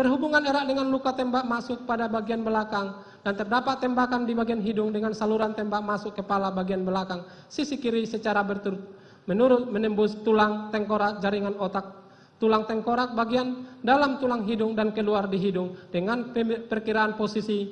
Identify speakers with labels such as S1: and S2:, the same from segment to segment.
S1: Berhubungan erat dengan luka tembak masuk pada bagian belakang dan terdapat tembakan di bagian hidung dengan saluran tembak masuk kepala bagian belakang sisi kiri secara berturut menurut menembus tulang tengkorak jaringan otak tulang tengkorak bagian dalam tulang hidung dan keluar di hidung dengan perkiraan posisi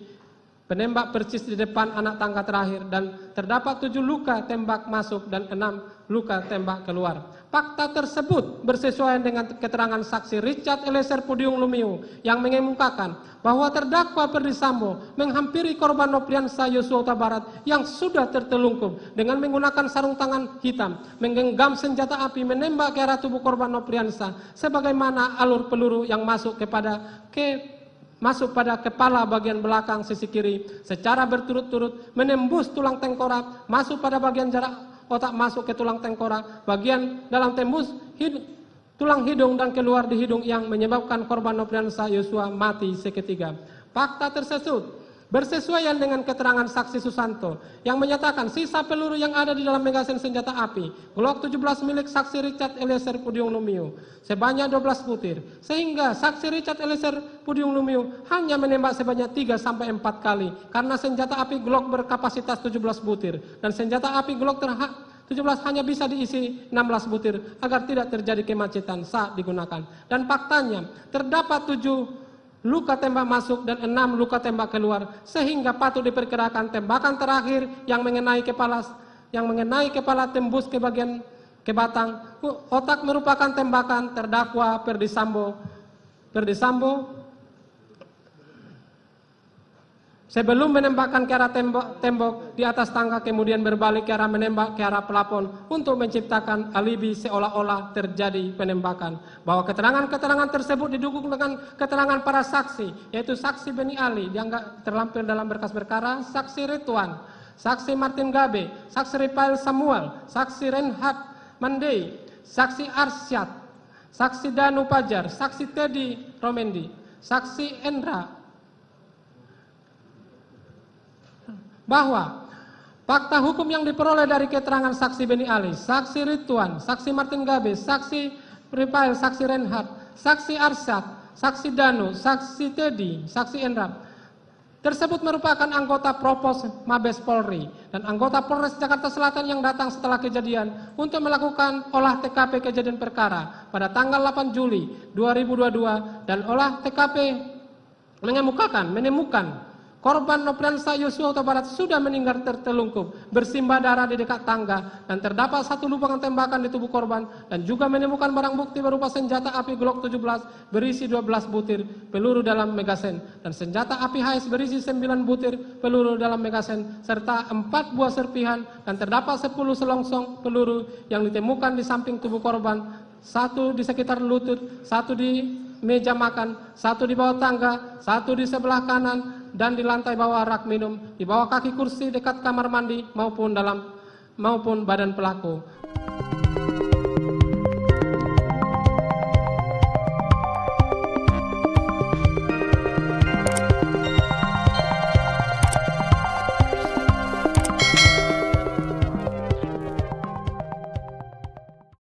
S1: Penembak persis di depan anak tangga terakhir dan terdapat tujuh luka tembak masuk dan enam luka tembak keluar. Fakta tersebut bersesuaian dengan keterangan saksi Richard Eliezer Pudium Lumiu yang mengemukakan bahwa terdakwa Perdisambo menghampiri korban Nopriansa Yosua Huta Barat yang sudah tertelungkup dengan menggunakan sarung tangan hitam, menggenggam senjata api menembak ke arah tubuh korban Nopriansa sebagaimana alur peluru yang masuk kepada ke masuk pada kepala bagian belakang sisi kiri secara berturut-turut, menembus tulang tengkorak, masuk pada bagian jarak otak masuk ke tulang tengkorak, bagian dalam tembus hid tulang hidung dan keluar di hidung yang menyebabkan korban Nopriansa Yosua mati seketika. Fakta tersebut bersesuaian dengan keterangan saksi Susanto yang menyatakan sisa peluru yang ada di dalam megasin senjata api Glock 17 milik saksi Richard Eliezer Pudiung Lumiu sebanyak 12 butir sehingga saksi Richard Eliezer Pudiung Lumiu hanya menembak sebanyak 3 sampai 4 kali karena senjata api Glock berkapasitas 17 butir dan senjata api Glock terhak 17 hanya bisa diisi 16 butir agar tidak terjadi kemacetan saat digunakan. Dan faktanya terdapat 7 luka tembak masuk dan enam luka tembak keluar sehingga patut diperkirakan tembakan terakhir yang mengenai kepala yang mengenai kepala tembus ke bagian ke batang otak merupakan tembakan terdakwa Perdisambo Perdisambo Sebelum menembakkan ke arah tembok, tembok di atas tangga kemudian berbalik ke arah menembak ke arah pelapon untuk menciptakan alibi seolah-olah terjadi penembakan. Bahwa keterangan-keterangan tersebut didukung dengan keterangan para saksi, yaitu saksi Beni Ali yang terlampir dalam berkas perkara, saksi Rituan, saksi Martin Gabe, saksi Rifael Samuel, saksi Renhat Mandei, saksi Arsyad, saksi Danu Pajar, saksi Teddy Romendi, saksi Endra bahwa fakta hukum yang diperoleh dari keterangan saksi Beni Ali, saksi Rituan, saksi Martin Gabe, saksi Rifael, saksi Renhat, saksi Arsyad, saksi Danu, saksi Teddy, saksi Endram, tersebut merupakan anggota Propos Mabes Polri dan anggota Polres Jakarta Selatan yang datang setelah kejadian untuk melakukan olah TKP kejadian perkara pada tanggal 8 Juli 2022 dan olah TKP mengemukakan menemukan Korban Noprian Yosua Huta Barat sudah meninggal tertelungkup, bersimbah darah di dekat tangga, dan terdapat satu lubang tembakan di tubuh korban, dan juga menemukan barang bukti berupa senjata api Glock 17 berisi 12 butir peluru dalam megasen, dan senjata api HS berisi 9 butir peluru dalam megasen, serta 4 buah serpihan, dan terdapat 10 selongsong peluru yang ditemukan di samping tubuh korban, satu di sekitar lutut, satu di meja makan, satu di bawah tangga, satu di sebelah kanan, dan di lantai bawah rak minum, di bawah kaki kursi dekat kamar mandi maupun dalam maupun badan pelaku.